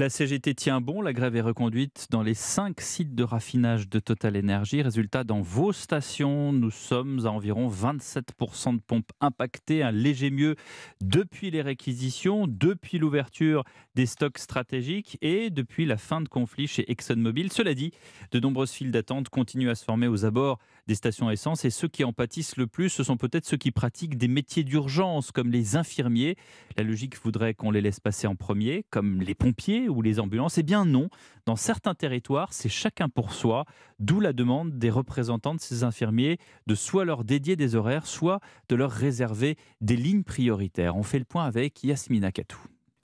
La CGT tient bon, la grève est reconduite dans les cinq sites de raffinage de Total Energy. Résultat, dans vos stations, nous sommes à environ 27% de pompes impactées, un léger mieux depuis les réquisitions, depuis l'ouverture des stocks stratégiques et depuis la fin de conflit chez ExxonMobil. Cela dit, de nombreuses files d'attente continuent à se former aux abords des stations essence et ceux qui en pâtissent le plus, ce sont peut-être ceux qui pratiquent des métiers d'urgence comme les infirmiers. La logique voudrait qu'on les laisse passer en premier, comme les pompiers ou les ambulances Eh bien non, dans certains territoires, c'est chacun pour soi, d'où la demande des représentants de ces infirmiers de soit leur dédier des horaires, soit de leur réserver des lignes prioritaires. On fait le point avec Yasmina Katou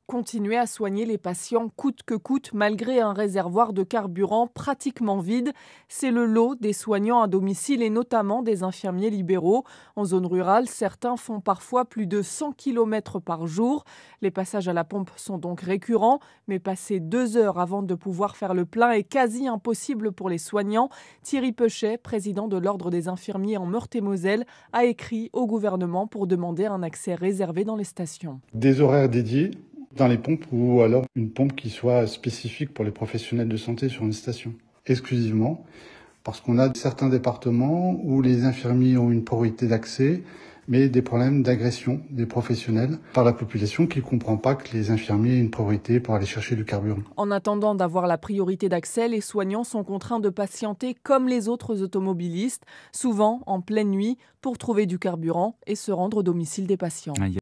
continuer à soigner les patients coûte que coûte malgré un réservoir de carburant pratiquement vide. C'est le lot des soignants à domicile et notamment des infirmiers libéraux. En zone rurale, certains font parfois plus de 100 km par jour. Les passages à la pompe sont donc récurrents, mais passer deux heures avant de pouvoir faire le plein est quasi impossible pour les soignants. Thierry Pechet, président de l'Ordre des infirmiers en Meurthe-et-Moselle, a écrit au gouvernement pour demander un accès réservé dans les stations. Des horaires dédiés dans les pompes ou alors une pompe qui soit spécifique pour les professionnels de santé sur une station, exclusivement, parce qu'on a certains départements où les infirmiers ont une priorité d'accès, mais des problèmes d'agression des professionnels par la population qui ne comprend pas que les infirmiers aient une priorité pour aller chercher du carburant. En attendant d'avoir la priorité d'accès, les soignants sont contraints de patienter comme les autres automobilistes, souvent en pleine nuit, pour trouver du carburant et se rendre au domicile des patients. Ah,